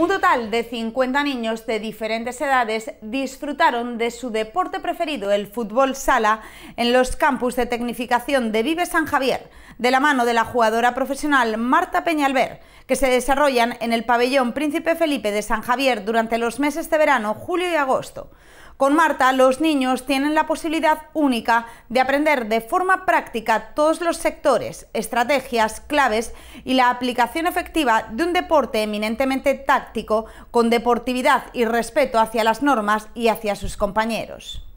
Un total de 50 niños de diferentes edades disfrutaron de su deporte preferido, el fútbol sala, en los campus de tecnificación de Vive San Javier, de la mano de la jugadora profesional Marta Peñalver, que se desarrollan en el pabellón Príncipe Felipe de San Javier durante los meses de verano, julio y agosto. Con Marta, los niños tienen la posibilidad única de aprender de forma práctica todos los sectores, estrategias, claves y la aplicación efectiva de un deporte eminentemente táctico, con deportividad y respeto hacia las normas y hacia sus compañeros.